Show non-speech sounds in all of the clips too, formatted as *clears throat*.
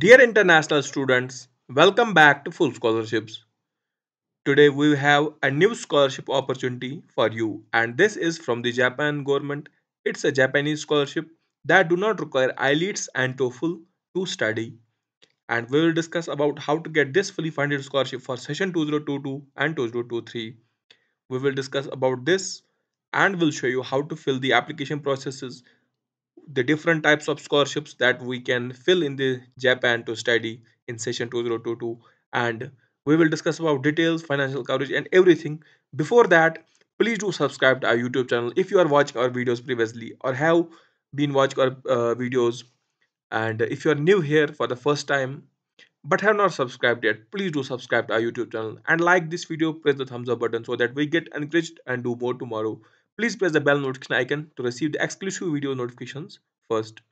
Dear international students, welcome back to Full Scholarships. Today we have a new scholarship opportunity for you and this is from the Japan government. It's a Japanese scholarship that do not require IELTS and TOEFL to study. And we will discuss about how to get this fully funded scholarship for session 2022 and 2023. We will discuss about this and will show you how to fill the application processes the different types of scholarships that we can fill in the Japan to study in session 2022 and we will discuss about details financial coverage and everything before that please do subscribe to our youtube channel if you are watching our videos previously or have been watching our uh, videos and if you are new here for the first time but have not subscribed yet please do subscribe to our youtube channel and like this video press the thumbs up button so that we get encouraged and do more tomorrow Please press the bell notification icon to receive the exclusive video notifications first.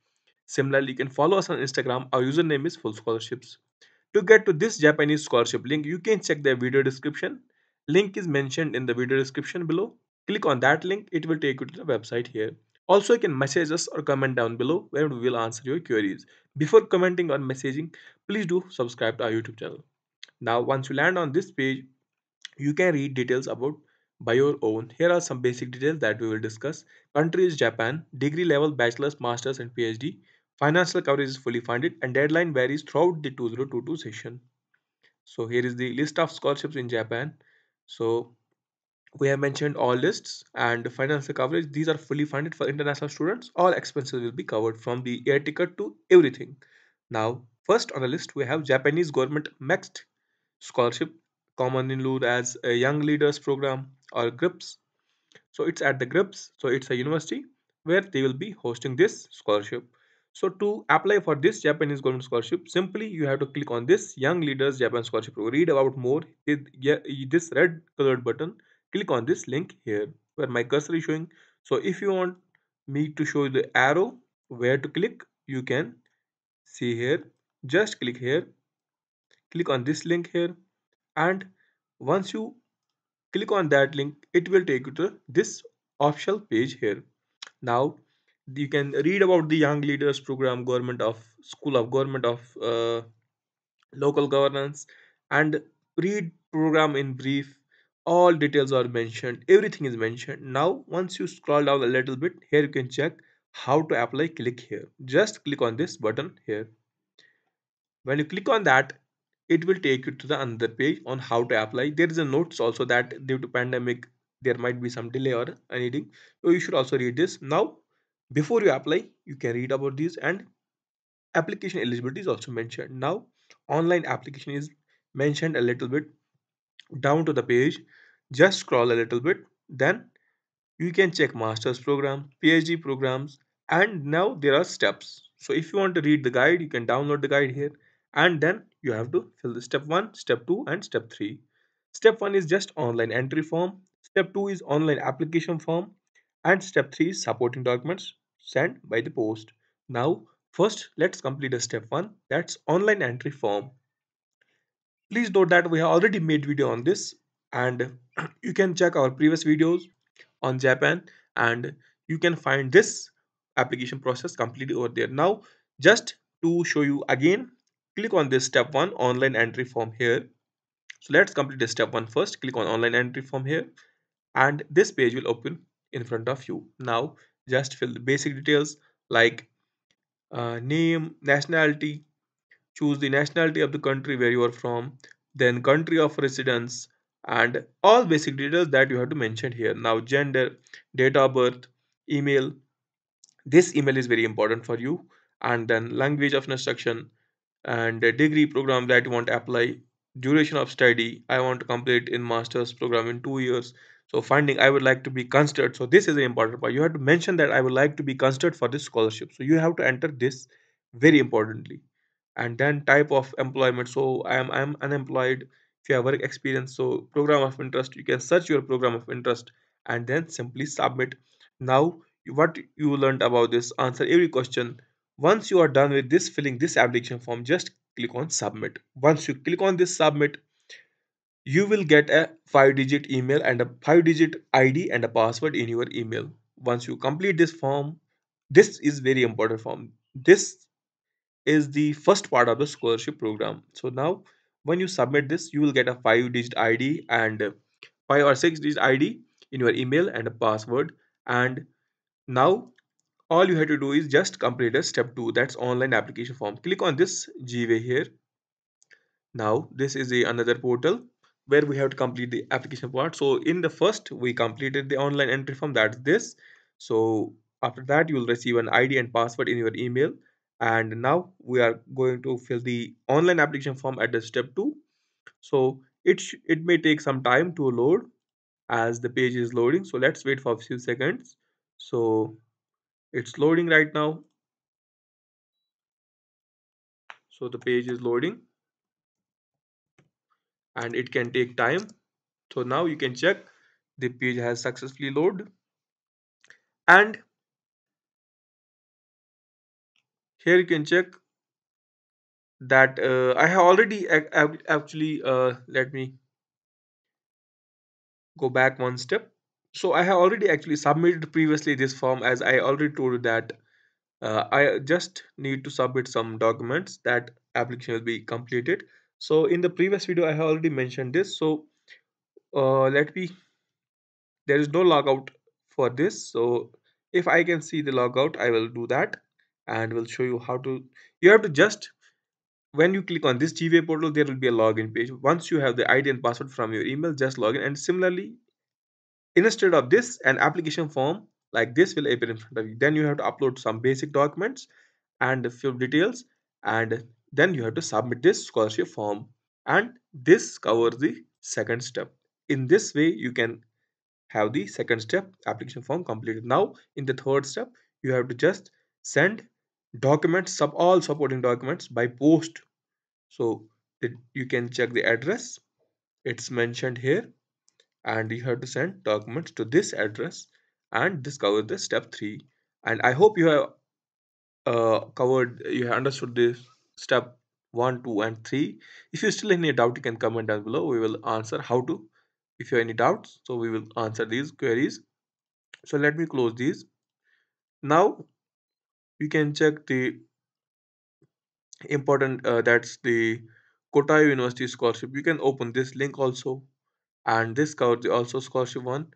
Similarly, you can follow us on Instagram. Our username is Full Scholarships. To get to this Japanese scholarship link, you can check the video description. Link is mentioned in the video description below. Click on that link, it will take you to the website here. Also, you can message us or comment down below where we will answer your queries. Before commenting or messaging, please do subscribe to our YouTube channel. Now, once you land on this page, you can read details about by your own. Here are some basic details that we will discuss. Country is Japan, degree level bachelor's, master's and PhD. Financial coverage is fully funded and deadline varies throughout the 2022 session. So here is the list of scholarships in Japan. So we have mentioned all lists and financial coverage. These are fully funded for international students. All expenses will be covered from the air ticket to everything. Now, first on the list we have Japanese government Next scholarship, commonly known as a Young Leaders Program or grips so it's at the grips so it's a university where they will be hosting this scholarship so to apply for this Japanese government scholarship, simply you have to click on this Young Leaders Japan Scholarship Read about more. This red colored button. Click on this link here where my cursor is showing. So if you want me to show you the arrow where to click, you can see here. Just click here. Click on this link here. And once you click on that link it will take you to this official page here now you can read about the young leaders program government of school of government of uh, local governance and read program in brief all details are mentioned everything is mentioned now once you scroll down a little bit here you can check how to apply click here just click on this button here when you click on that it will take you to the another page on how to apply there is a notes also that due to pandemic there might be some delay or anything so you should also read this now before you apply you can read about this and application eligibility is also mentioned now online application is mentioned a little bit down to the page just scroll a little bit then you can check master's program phd programs and now there are steps so if you want to read the guide you can download the guide here and then you have to fill the step 1 step 2 and step 3 step 1 is just online entry form step 2 is online application form and step 3 is supporting documents sent by the post now first let's complete a step 1 that's online entry form please note that we have already made video on this and *clears throat* you can check our previous videos on japan and you can find this application process completely over there now just to show you again click on this step 1 online entry form here so let's complete this step one first. click on online entry form here and this page will open in front of you now just fill the basic details like uh, name nationality choose the nationality of the country where you are from then country of residence and all basic details that you have to mention here now gender date of birth email this email is very important for you and then language of instruction and degree program that you want to apply duration of study i want to complete in master's program in two years so finding i would like to be considered so this is an important part you have to mention that i would like to be considered for this scholarship so you have to enter this very importantly and then type of employment so i am i am unemployed if you have work experience so program of interest you can search your program of interest and then simply submit now what you learned about this answer every question once you are done with this filling this application form, just click on submit. Once you click on this submit, you will get a five digit email and a five digit ID and a password in your email. Once you complete this form, this is very important form. This is the first part of the scholarship program. So now when you submit this, you will get a five digit ID and five or six digit ID in your email and a password. And now all you have to do is just complete a step 2 that's online application form click on this gway here now this is a another portal where we have to complete the application part so in the first we completed the online entry form that's this so after that you will receive an id and password in your email and now we are going to fill the online application form at the step 2 so it it may take some time to load as the page is loading so let's wait for a few seconds so it's loading right now so the page is loading and it can take time so now you can check the page has successfully loaded and here you can check that uh, I have already actually uh, let me go back one step so i have already actually submitted previously this form as i already told you that uh, i just need to submit some documents that application will be completed so in the previous video i have already mentioned this so uh, let me there is no logout for this so if i can see the logout i will do that and will show you how to you have to just when you click on this GVA portal, there will be a login page. Once you have the ID and password from your email, just login And similarly, instead of this an application form like this will appear in front of you then you have to upload some basic documents and a few details and then you have to submit this scholarship form and this covers the second step in this way you can have the second step application form completed now in the third step you have to just send documents sub all supporting documents by post so you can check the address it's mentioned here and you have to send documents to this address and this covers the step 3 and i hope you have uh, covered you have understood this step 1 2 and 3 if you still any doubt you can comment down below we will answer how to if you have any doubts so we will answer these queries so let me close these now you can check the important uh, that's the Kota University scholarship you can open this link also and this covers also scholarship one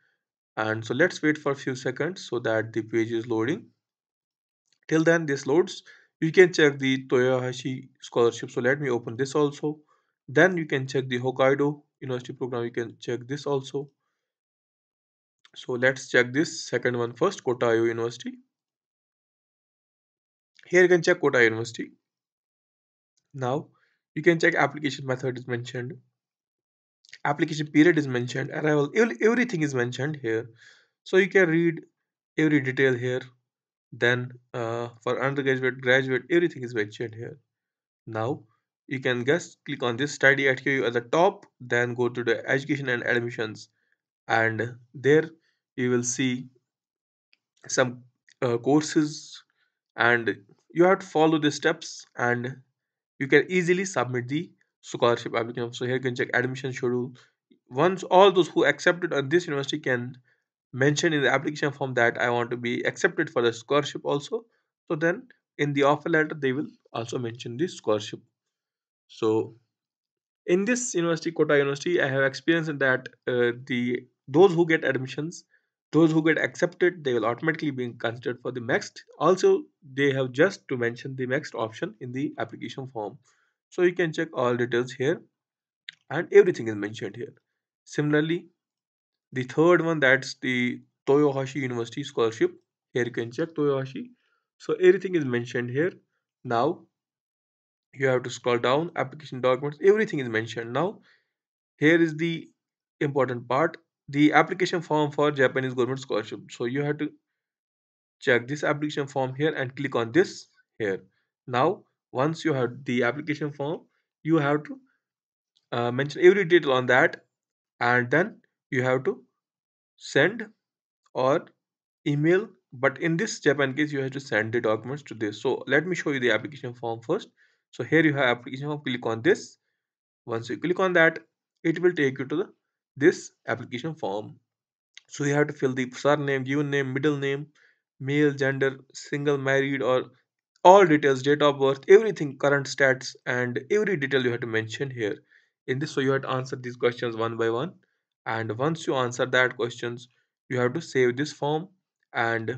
and so let's wait for a few seconds so that the page is loading till then this loads you can check the toyohashi scholarship so let me open this also then you can check the hokkaido university program you can check this also so let's check this second one first kotayo university here you can check kotayo university now you can check application method is mentioned application period is mentioned arrival everything is mentioned here so you can read every detail here then uh, for undergraduate graduate everything is mentioned here now you can just click on this study at KU at the top then go to the education and admissions and there you will see some uh, courses and you have to follow the steps and you can easily submit the scholarship application. So here you can check admission schedule. Once all those who accepted at this university can mention in the application form that I want to be accepted for the scholarship also. So then in the offer letter, they will also mention this scholarship. So in this university, Kota University, I have experienced that uh, the those who get admissions, those who get accepted, they will automatically be considered for the next. Also, they have just to mention the next option in the application form so you can check all details here and everything is mentioned here similarly the third one that's the toyohashi university scholarship here you can check toyohashi so everything is mentioned here now you have to scroll down application documents everything is mentioned now here is the important part the application form for japanese government scholarship so you have to check this application form here and click on this here now once you have the application form you have to uh, mention every detail on that and then you have to send or email but in this japan case you have to send the documents to this so let me show you the application form first so here you have application form click on this once you click on that it will take you to the this application form so you have to fill the surname given name middle name male gender single married or all details date of birth everything current stats and every detail you have to mention here in this so you have to answer these questions one by one and once you answer that questions you have to save this form and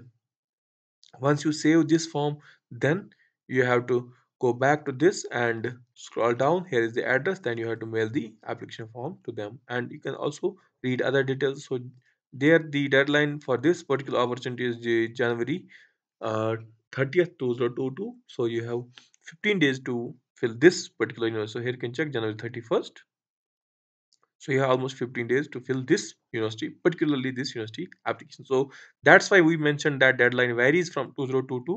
once you save this form then you have to go back to this and scroll down here is the address then you have to mail the application form to them and you can also read other details so there the deadline for this particular opportunity is january uh, 30th 2022 so you have 15 days to fill this particular university so here you can check January 31st so you have almost 15 days to fill this university particularly this university application so that's why we mentioned that deadline varies from 2022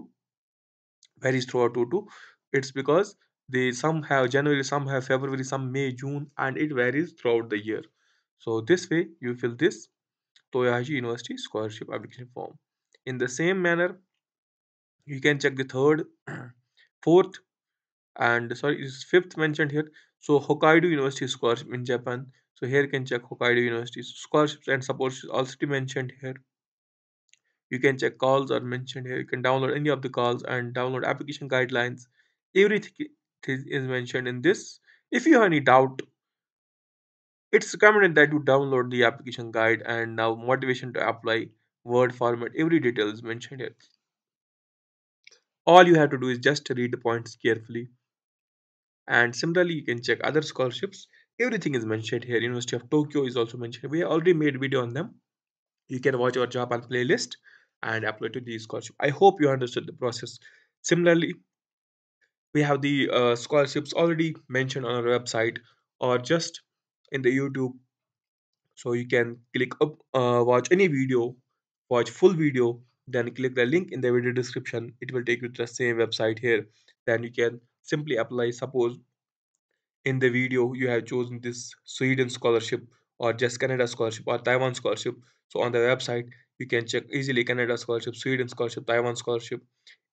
varies throughout 2022. it's because they some have January some have February some May June and it varies throughout the year so this way you fill this Toyohashi University scholarship application form in the same manner you can check the third *clears throat* fourth and sorry is fifth mentioned here so hokkaido university scholarship in japan so here you can check hokkaido university scholarships and supports is also mentioned here you can check calls are mentioned here you can download any of the calls and download application guidelines everything is mentioned in this if you have any doubt it's recommended that you download the application guide and now motivation to apply word format every detail is mentioned here all you have to do is just read the points carefully and similarly you can check other scholarships everything is mentioned here university of tokyo is also mentioned we already made video on them you can watch our japan playlist and apply to these scholarship i hope you understood the process similarly we have the uh, scholarships already mentioned on our website or just in the youtube so you can click up uh, watch any video watch full video then click the link in the video description it will take you to the same website here then you can simply apply suppose in the video you have chosen this Sweden scholarship or just Canada scholarship or Taiwan scholarship so on the website you can check easily Canada scholarship Sweden scholarship Taiwan scholarship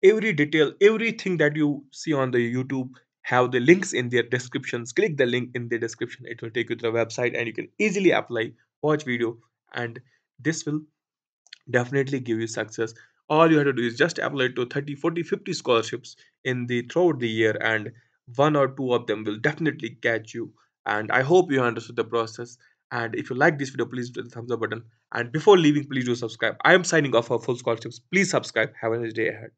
every detail everything that you see on the YouTube have the links in their descriptions click the link in the description it will take you to the website and you can easily apply watch video and this will definitely give you success all you have to do is just apply to 30 40 50 scholarships in the throughout the year and one or two of them will definitely catch you and i hope you understood the process and if you like this video please hit the thumbs up button and before leaving please do subscribe i am signing off for full scholarships please subscribe have a nice day ahead